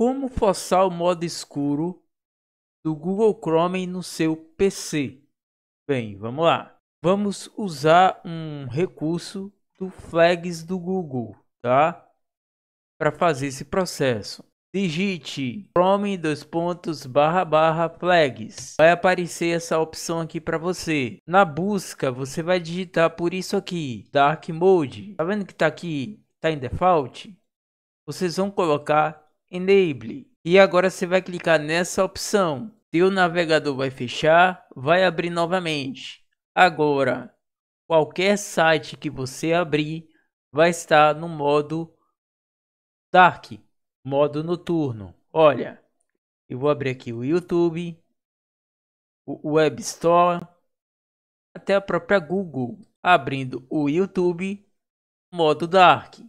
como forçar o modo escuro do Google Chrome no seu PC. Bem, vamos lá. Vamos usar um recurso do Flags do Google, tá? Para fazer esse processo. Digite Chrome dois pontos barra barra flags. Vai aparecer essa opção aqui para você. Na busca, você vai digitar por isso aqui, Dark Mode. Tá vendo que tá aqui? Tá em default? Vocês vão colocar Enable. E agora você vai clicar nessa opção. Seu navegador vai fechar, vai abrir novamente. Agora, qualquer site que você abrir vai estar no modo Dark, modo noturno. Olha, eu vou abrir aqui o YouTube, o Web Store, até a própria Google. Abrindo o YouTube, modo Dark.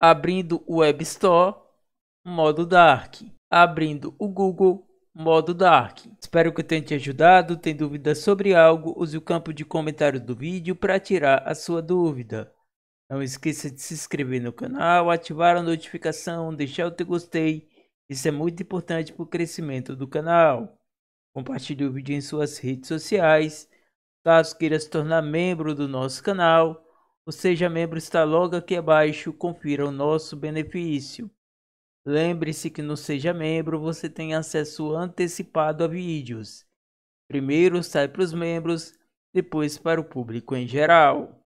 Abrindo o Web Store, modo Dark, abrindo o Google modo Dark. Espero que eu tenha te ajudado. Tem dúvida sobre algo? Use o campo de comentário do vídeo para tirar a sua dúvida. Não esqueça de se inscrever no canal, ativar a notificação, deixar o teu gostei. Isso é muito importante para o crescimento do canal. Compartilhe o vídeo em suas redes sociais. Caso queira se tornar membro do nosso canal, o Seja Membro está logo aqui abaixo. Confira o nosso benefício. Lembre-se que no Seja Membro você tem acesso antecipado a vídeos. Primeiro sai para os membros, depois para o público em geral.